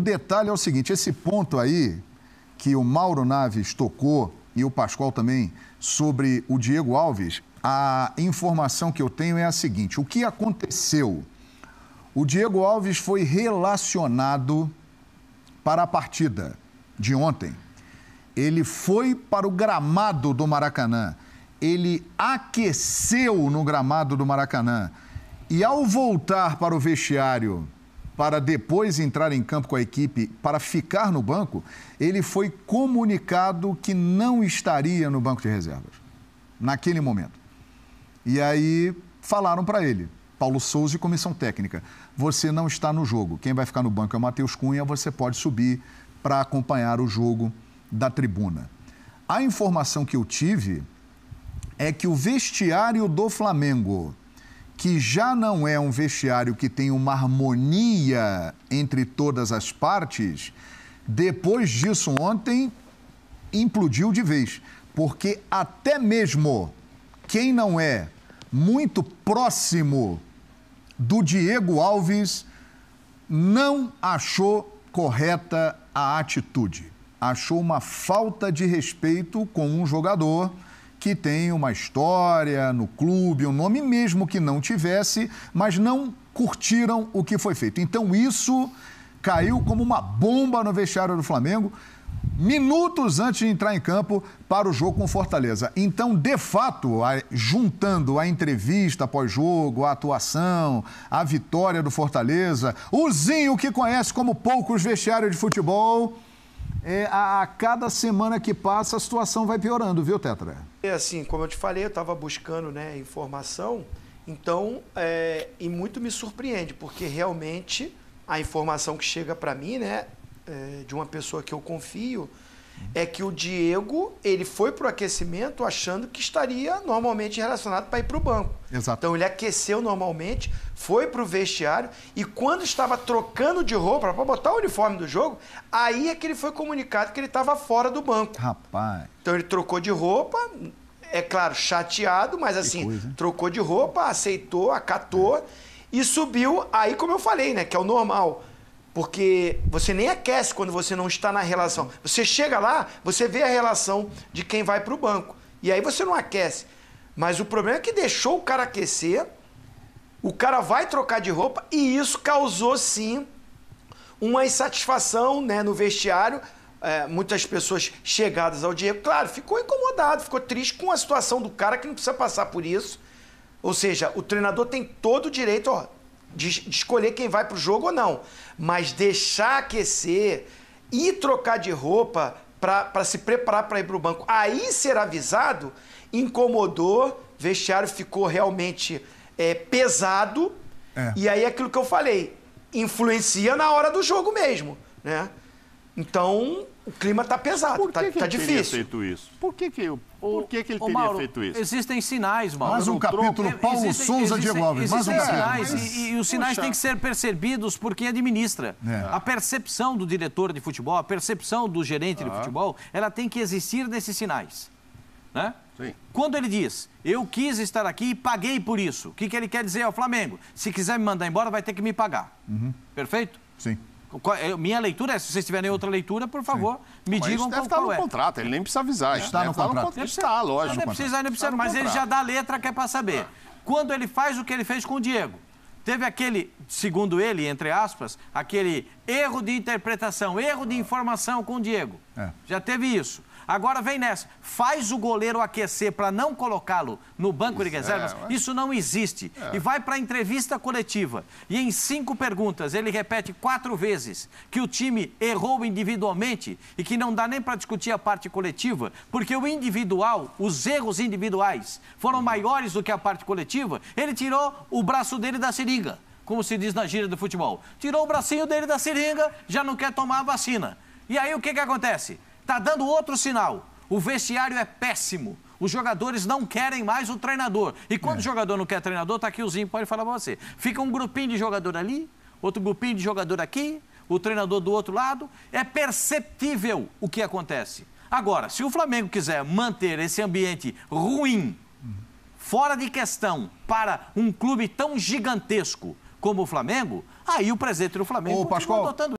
O detalhe é o seguinte: esse ponto aí que o Mauro Naves tocou e o Pascoal também sobre o Diego Alves, a informação que eu tenho é a seguinte: o que aconteceu? O Diego Alves foi relacionado para a partida de ontem. Ele foi para o gramado do Maracanã. Ele aqueceu no gramado do Maracanã. E ao voltar para o vestiário para depois entrar em campo com a equipe para ficar no banco, ele foi comunicado que não estaria no banco de reservas, naquele momento. E aí falaram para ele, Paulo Souza e comissão técnica: você não está no jogo, quem vai ficar no banco é o Matheus Cunha, você pode subir para acompanhar o jogo da tribuna. A informação que eu tive é que o vestiário do Flamengo que já não é um vestiário que tem uma harmonia entre todas as partes, depois disso ontem implodiu de vez. Porque até mesmo quem não é muito próximo do Diego Alves não achou correta a atitude. Achou uma falta de respeito com um jogador que tem uma história no clube, um nome mesmo que não tivesse, mas não curtiram o que foi feito. Então isso caiu como uma bomba no vestiário do Flamengo, minutos antes de entrar em campo para o jogo com Fortaleza. Então, de fato, juntando a entrevista pós-jogo, a atuação, a vitória do Fortaleza, o Zinho, que conhece como poucos vestiários de futebol, é, a, a cada semana que passa a situação vai piorando, viu, Tetra? É assim, como eu te falei, eu estava buscando né, informação, então, é, e muito me surpreende, porque realmente a informação que chega para mim, né, é, de uma pessoa que eu confio, é que o Diego ele foi para o aquecimento achando que estaria normalmente relacionado para ir para o banco. Exato. Então ele aqueceu normalmente, foi para o vestiário e quando estava trocando de roupa para botar o uniforme do jogo, aí é que ele foi comunicado que ele estava fora do banco. Rapaz. Então ele trocou de roupa, é claro, chateado, mas assim, coisa, trocou de roupa, aceitou, acatou é. e subiu. Aí, como eu falei, né, que é o normal porque você nem aquece quando você não está na relação. Você chega lá, você vê a relação de quem vai para o banco. E aí você não aquece. Mas o problema é que deixou o cara aquecer, o cara vai trocar de roupa e isso causou sim uma insatisfação né, no vestiário. É, muitas pessoas chegadas ao Diego, claro, ficou incomodado, ficou triste com a situação do cara que não precisa passar por isso. Ou seja, o treinador tem todo o direito, ó, de, de escolher quem vai para o jogo ou não, mas deixar aquecer e trocar de roupa para se preparar para ir para o banco. Aí ser avisado incomodou, vestiário ficou realmente é, pesado. É. E aí é aquilo que eu falei, influencia na hora do jogo mesmo, né? Então, o clima está pesado, está tá, tá difícil. Por que, feito isso? Por que, que, por que, que ele ô, teria Mauro, feito isso? Existem sinais, Mauro. Mais um capítulo, Paulo existem, Souza, Diego Alves. Existem mais um sinais, mas... e, e, os sinais têm que ser percebidos por quem administra. É. A percepção do diretor de futebol, a percepção do gerente ah. de futebol, ela tem que existir nesses sinais. Né? Sim. Quando ele diz, eu quis estar aqui e paguei por isso, o que, que ele quer dizer ao Flamengo? Se quiser me mandar embora, vai ter que me pagar. Uhum. Perfeito? Sim. É, minha leitura é, se vocês tiverem outra leitura, por favor, Sim. me mas digam qual, qual é. no contrato, ele nem precisa avisar. É. Está, no contrato. Está, lógico. Não precisa, não precisa, mas ele já dá a letra que é para saber. Quando ele faz o que ele fez com o Diego, teve aquele, segundo ele, entre aspas, aquele erro de interpretação, erro de informação com o Diego. É. Já teve isso. Agora vem nessa. Faz o goleiro aquecer para não colocá-lo no banco isso, de é, reservas. É, isso não existe. É. E vai para a entrevista coletiva. E em cinco perguntas, ele repete quatro vezes que o time errou individualmente e que não dá nem para discutir a parte coletiva, porque o individual, os erros individuais foram uhum. maiores do que a parte coletiva. Ele tirou o braço dele da seringa como se diz na gíria do futebol. Tirou o bracinho dele da seringa, já não quer tomar a vacina. E aí o que, que acontece? Tá dando outro sinal. O vestiário é péssimo. Os jogadores não querem mais o treinador. E quando é. o jogador não quer treinador, tá aqui o Zinho, pode falar para você. Fica um grupinho de jogador ali, outro grupinho de jogador aqui, o treinador do outro lado. É perceptível o que acontece. Agora, se o Flamengo quiser manter esse ambiente ruim, fora de questão, para um clube tão gigantesco como o Flamengo, aí o presidente do Flamengo está adotando